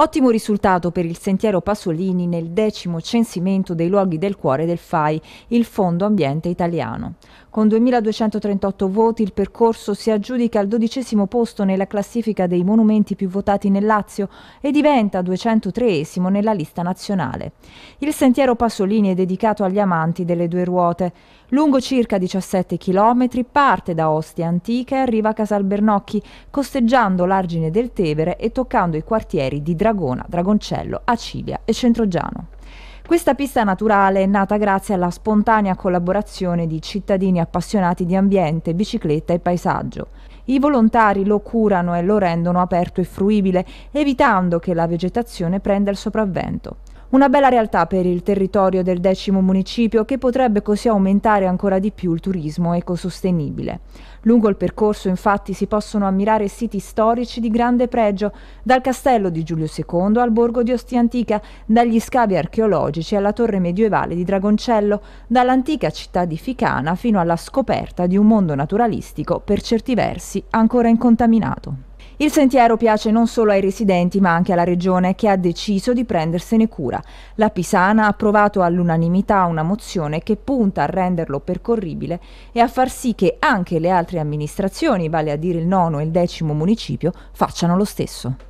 Ottimo risultato per il sentiero Pasolini nel decimo censimento dei luoghi del cuore del FAI, il Fondo Ambiente Italiano. Con 2.238 voti il percorso si aggiudica al dodicesimo posto nella classifica dei monumenti più votati nel Lazio e diventa 203esimo nella lista nazionale. Il sentiero Pasolini è dedicato agli amanti delle due ruote. Lungo circa 17 km parte da Ostia Antica e arriva a Casalbernocchi, costeggiando l'argine del Tevere e toccando i quartieri di Draghi Dragona, Dragoncello, Acilia e Centrogiano. Questa pista naturale è nata grazie alla spontanea collaborazione di cittadini appassionati di ambiente, bicicletta e paesaggio. I volontari lo curano e lo rendono aperto e fruibile, evitando che la vegetazione prenda il sopravvento. Una bella realtà per il territorio del decimo municipio che potrebbe così aumentare ancora di più il turismo ecosostenibile. Lungo il percorso infatti si possono ammirare siti storici di grande pregio, dal castello di Giulio II al borgo di Ostia Antica, dagli scavi archeologici alla torre medievale di Dragoncello, dall'antica città di Ficana fino alla scoperta di un mondo naturalistico per certi versi ancora incontaminato. Il sentiero piace non solo ai residenti ma anche alla regione che ha deciso di prendersene cura. La Pisana ha approvato all'unanimità una mozione che punta a renderlo percorribile e a far sì che anche le altre amministrazioni, vale a dire il nono e il decimo municipio, facciano lo stesso.